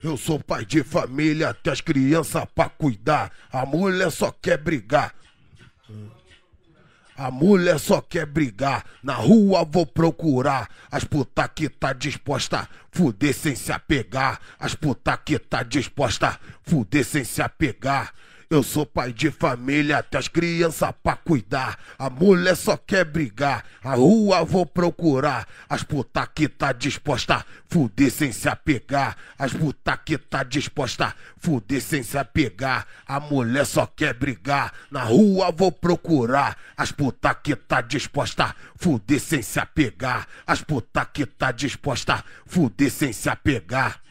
Eu sou pai de família, até as crianças pra cuidar. A mulher só quer brigar. A mulher só quer brigar, na rua vou procurar as puta que tá disposta fuder sem se apegar, as puta que tá disposta fuder sem se apegar. Eu sou pai de família, até as crianças pra cuidar. A mulher só quer brigar, a rua vou procurar. As puta que tá disposta, fuder sem se apegar. As puta que tá disposta, fuder sem se apegar. A mulher só quer brigar, na rua vou procurar. As puta que tá disposta, fuder sem se apegar. As puta que tá disposta, fuder sem se apegar.